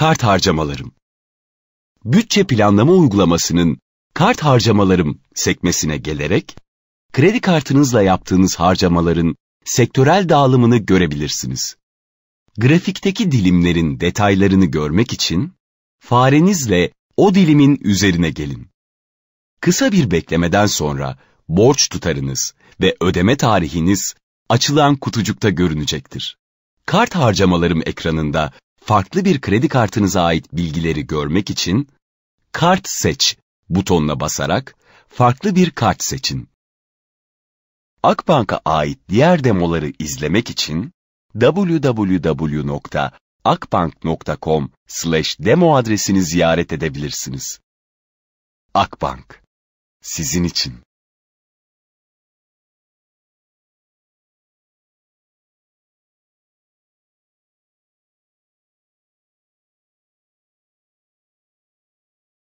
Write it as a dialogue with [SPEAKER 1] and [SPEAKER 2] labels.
[SPEAKER 1] Kart harcamalarım.
[SPEAKER 2] Bütçe planlama uygulamasının kart harcamalarım sekmesine gelerek kredi kartınızla yaptığınız harcamaların sektörel dağılımını görebilirsiniz. Grafikteki dilimlerin detaylarını görmek için farenizle o dilimin üzerine gelin. Kısa bir beklemeden sonra borç tutarınız ve ödeme tarihiniz açılan kutucukta görünecektir. Kart harcamalarım ekranında farklı bir kredi kartınıza ait bilgileri görmek için Kart seç butonuna basarak farklı bir kart seçin. Akbank'a ait diğer demoları izlemek için www.akbank.com/demo adresini ziyaret edebilirsiniz. Akbank sizin için